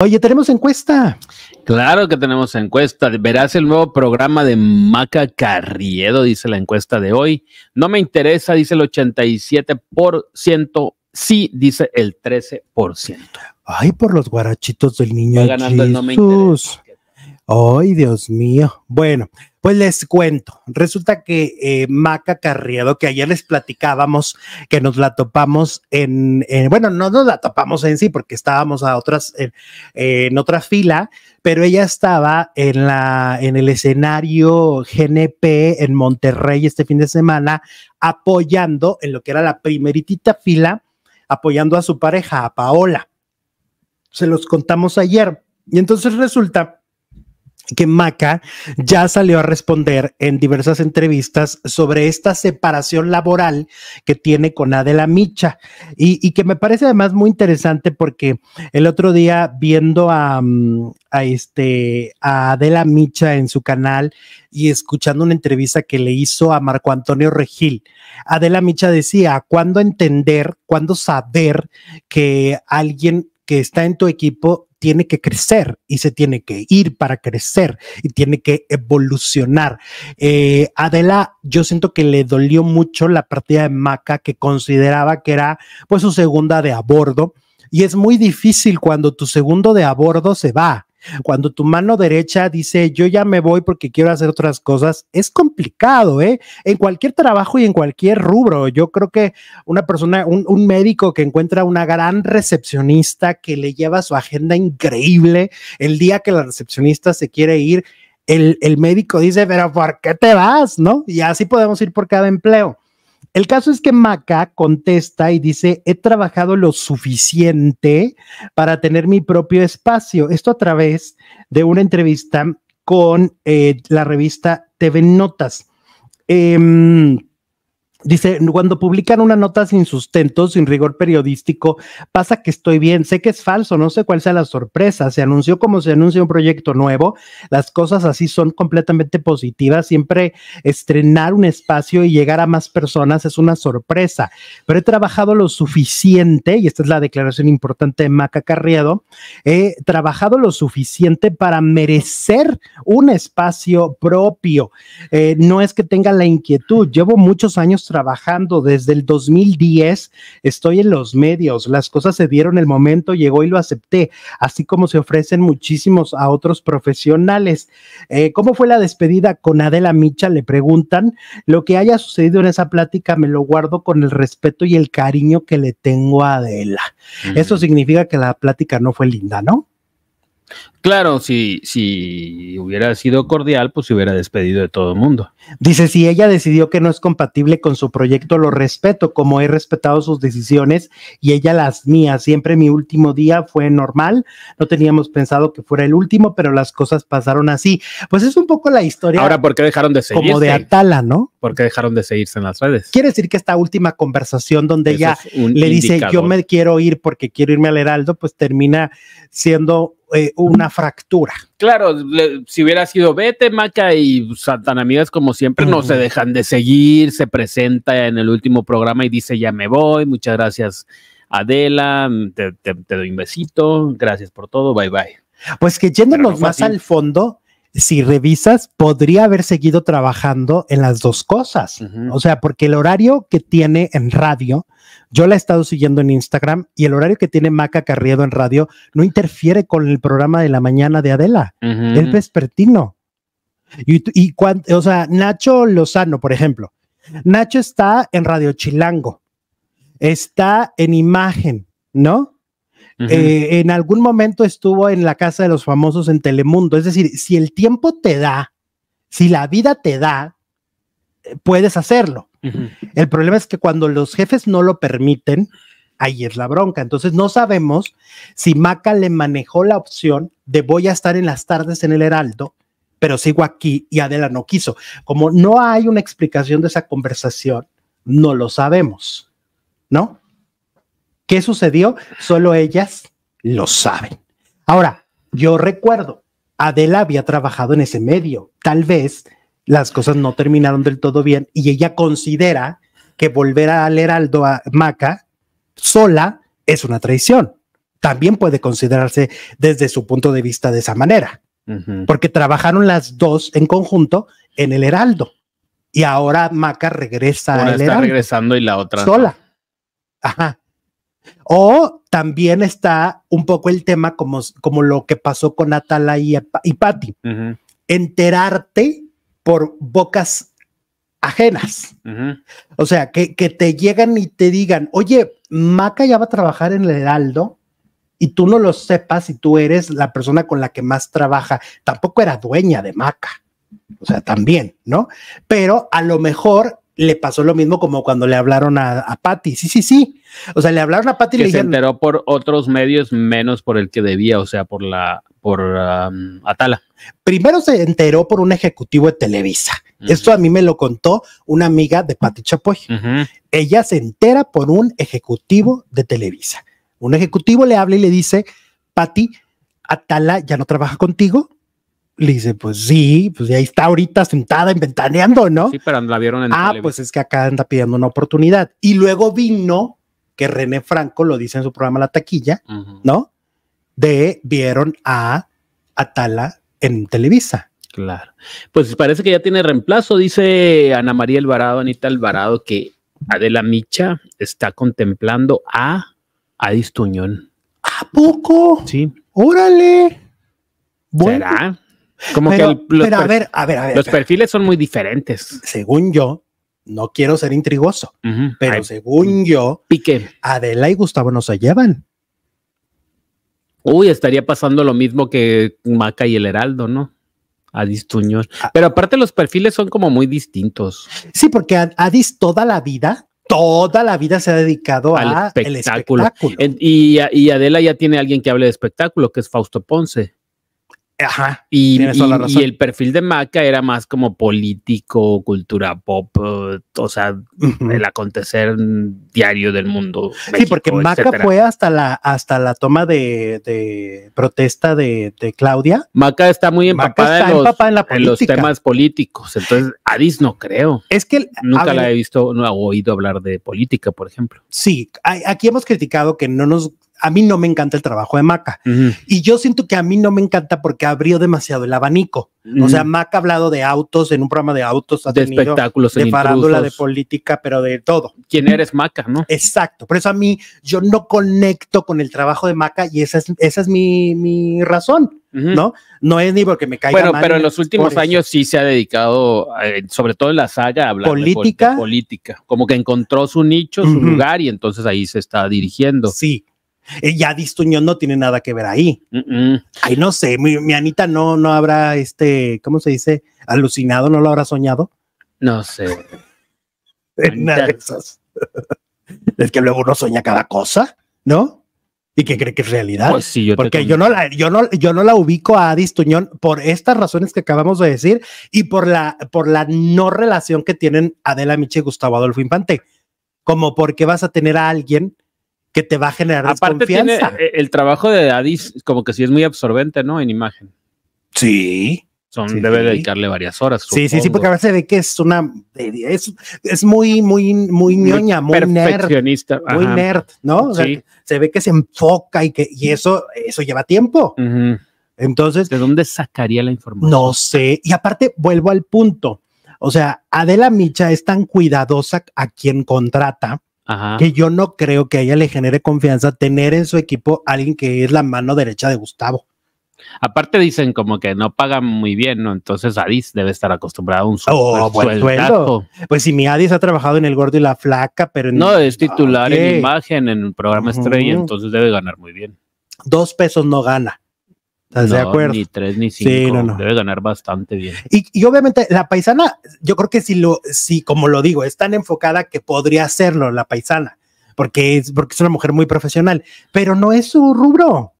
Oye, tenemos encuesta. Claro que tenemos encuesta. Verás el nuevo programa de Maca Carriedo, dice la encuesta de hoy. No me interesa, dice el 87%. Sí, dice el 13%. Ay, por los guarachitos del niño. Ay, Dios mío. Bueno, pues les cuento, resulta que eh, Maca Carriado, que ayer les platicábamos que nos la topamos en, bueno, no nos la topamos en sí porque estábamos a otras, en, otra fila, pero ella estaba en, la, en el escenario GNP en Monterrey este fin de semana apoyando en lo que era la primeritita fila, apoyando a su pareja, a Paola. Se los contamos ayer. Y entonces resulta que Maca ya salió a responder en diversas entrevistas sobre esta separación laboral que tiene con Adela Micha y, que me parece además muy interesante porque el otro día viendo mm, a, este, a Adela Micha en su canal y escuchando una entrevista que le hizo a Marco Antonio Regil, Adela Micha decía, ¿cuándo entender, cuándo saber que alguien que está en tu equipo tiene que crecer y se tiene que ir para crecer y tiene que evolucionar. Eh, Adela, yo siento que le dolió mucho la partida de Maca que consideraba que era pues su segunda de a bordo y es muy difícil cuando tu segundo de a bordo se va cuando tu mano derecha dice, yo ya me voy porque quiero hacer otras cosas, es complicado, ¿eh? En cualquier trabajo y en cualquier rubro. Yo creo que una persona, un, médico que encuentra una gran recepcionista que le lleva su agenda increíble, el día que la recepcionista se quiere ir, el, el médico dice, pero ¿por qué te vas? ¿No? Y así podemos ir por cada empleo. El caso es que Maca contesta y dice, he trabajado lo suficiente para tener mi propio espacio. Esto a través de una entrevista con eh, la revista TV Notas. Em, Dice, cuando publican una nota sin sustento, sin rigor periodístico, pasa que estoy bien, sé que es falso, no sé cuál sea la sorpresa, se anunció como se anuncia un proyecto nuevo, las cosas así son completamente positivas, siempre estrenar un espacio y llegar a más personas es una sorpresa, pero he trabajado lo suficiente, y esta es la declaración importante de Maca Carriado, he trabajado lo suficiente para merecer un espacio propio, eh, no es que tenga la inquietud, llevo muchos años trabajando desde el 2010, estoy en los medios, las cosas se dieron, el momento llegó y lo acepté, así como se ofrecen muchísimos a otros profesionales. Eh, ¿Cómo fue la despedida con Adela Micha? Le preguntan, lo que haya sucedido en esa plática me lo guardo con el respeto y el cariño que le tengo a Adela. Eso significa que la plática no fue linda, ¿no? Claro, si, si hubiera sido cordial, pues se hubiera despedido de todo el mundo. Dice, si ella decidió que no es compatible con su proyecto, lo respeto, como he respetado sus decisiones y ella las mías. Siempre mi último día fue normal, no teníamos pensado que fuera el último, pero las cosas pasaron así. Pues es un poco la historia. Ahora, ¿por qué dejaron de seguirse? Como de Atala, ¿no? ¿Por qué dejaron de seguirse en las redes? Quiere decir que esta última conversación donde ella le dice, yo me quiero ir porque quiero irme al Heraldo, pues termina siendo eh, una fractura. Claro, si hubiera sido vete, Maca y Santana pues, Amigas, como siempre, no se dejan de seguir, se presenta en el último programa y dice ya me voy, muchas gracias Adela, te, doy un besito, gracias por todo, bye bye. Pues que yéndonos más al fondo, si revisas, podría haber seguido trabajando en las dos cosas. O sea, porque el horario que tiene en radio, yo la he estado siguiendo en Instagram y el horario que tiene Maca Carriado en radio no interfiere con el programa de la mañana de Adela, el vespertino. Y, y o sea, Nacho Lozano, por ejemplo, Nacho está en Radio Chilango, está en Imagen, ¿no? Eh, en algún momento estuvo en la casa de los famosos en Telemundo. Es decir, si el tiempo te da, si la vida te da, eh, puedes hacerlo. El problema es que cuando los jefes no lo permiten, ahí es la bronca. Entonces no sabemos si Maca le manejó la opción de voy a estar en las tardes en el Heraldo, pero sigo aquí y Adela no quiso. Como no hay una explicación de esa conversación, no lo sabemos, ¿no? ¿Qué sucedió? Solo ellas lo saben. Ahora, yo recuerdo, Adela había trabajado en ese medio. Tal vez las cosas no terminaron del todo bien y ella considera que volver al Heraldo a Maca sola es una traición. También puede considerarse desde su punto de vista de esa manera, porque trabajaron las dos en conjunto en el Heraldo y ahora Maca regresa al está regresando y la otra sola. Ajá. O también está un poco el tema como, como lo que pasó con Atala y, y Patty. Enterarte por bocas ajenas. O sea, que, que, te llegan y te digan, oye, Maca ya va a trabajar en el Heraldo y tú no lo sepas y tú eres la persona con la que más trabaja. Tampoco era dueña de Maca. O sea, también, ¿no? Pero a lo mejor le pasó lo mismo como cuando le hablaron a, a Patty. Sí, sí, sí. O sea, le hablaron a Patty y le dijeron. Se enteró por otros medios menos por el que debía, o sea, por la por Atala. Primero se enteró por un ejecutivo de Televisa. Esto a mí me lo contó una amiga de Patti Chapoy. Ella se entera por un ejecutivo de Televisa. Un ejecutivo le habla y le dice, Patti Atala ya no trabaja contigo, le dice, pues sí, pues ahí está ahorita sentada inventaneando, ¿no? Sí, pero la vieron en Ah, pues es que acá anda pidiendo una oportunidad. Y luego vino que René Franco lo dice en su programa La Taquilla, ¿no? De vieron a Atala en Televisa. Claro. Pues parece que ya tiene reemplazo, dice Ana María Alvarado, Anita Alvarado, que Adela Micha está contemplando a Adis ¿A poco? Sí. Órale. ¿Será? Como que los, perfiles son muy diferentes. Según yo, no quiero ser intrigoso, pero según yo, Adela y Gustavo no se llevan. Uy, estaría pasando lo mismo que Maca y el Heraldo, ¿no? Adis Tuñón. Ah. Pero aparte los perfiles son como muy distintos. Sí, porque Adis toda la vida, toda la vida se ha dedicado al espectáculo. y, y, Adela ya tiene alguien que hable de espectáculo, que es Fausto Ponce. Ajá. Y, y, el perfil de Maca era más como político, cultura pop, eh, o sea, el acontecer diario del mundo. sí, porque Maca fue hasta la, hasta la toma de, protesta de, Claudia. Maca está muy empapada, en, los, temas políticos. Entonces, Adis no creo. Es que nunca la he visto, no he oído hablar de política, por ejemplo. Sí, aquí hemos criticado que no nos a mí no me encanta el trabajo de Maca. Y yo siento que a mí no me encanta porque abrió demasiado el abanico. O sea, Maca ha hablado de autos en un programa de autos, ha de tenido, espectáculos, de de política, pero de todo. ¿Quién eres Maca, no? Exacto. Por eso a mí yo no conecto con el trabajo de Maca y esa es, esa es mi, mi razón. ¿No? No es ni porque me caiga Bueno, pero en los últimos años sí se ha dedicado, eh, sobre todo en la saga, a hablar política. política. Como que encontró su nicho, su lugar y entonces ahí se está dirigiendo. Sí, y eh, ya Distuñón no tiene nada que ver ahí. Ay, no sé, mi, Anita no, no habrá, este, ¿cómo se dice? Alucinado, no lo habrá soñado. No sé. es que luego uno sueña cada cosa, ¿no? y que cree que es realidad. Pues sí, Porque yo no, la, yo, no, yo no la ubico a Distuñón por estas razones que acabamos de decir y por la, por la no relación que tienen Adela Miche y Gustavo Adolfo Infante. Como porque vas a tener a alguien que te va a generar Aparte e, el trabajo de Adis como que sí es muy absorbente, ¿no? En imagen. Sí. Son, debe dedicarle varias horas. Sí, sí, sí, porque a veces se ve que es una, es, muy, muy, muy ñoña, muy, perfeccionista, nerd, muy nerd, ¿no? se ve que se enfoca y que, y eso, eso lleva tiempo. Entonces. ¿De dónde sacaría la información? No sé. Y aparte, vuelvo al punto. O sea, Adela Micha es tan cuidadosa a quien contrata que yo no creo que a ella le genere confianza tener en su equipo a alguien que es la mano derecha de Gustavo. Aparte dicen como que no pagan muy bien, ¿no? Entonces Adis debe estar acostumbrado a un oh, sueldo. Pues si mi Adis ha trabajado en El Gordo y la Flaca, pero... no, es titular en imagen, en el programa estrella, entonces debe ganar muy bien. Dos pesos no gana. ¿Estás de acuerdo? Ni tres ni cinco. Debe ganar bastante bien. Y, y, obviamente la paisana, yo creo que si lo, si como lo digo, es tan enfocada que podría hacerlo la paisana, porque es, porque es una mujer muy profesional, pero no es su rubro.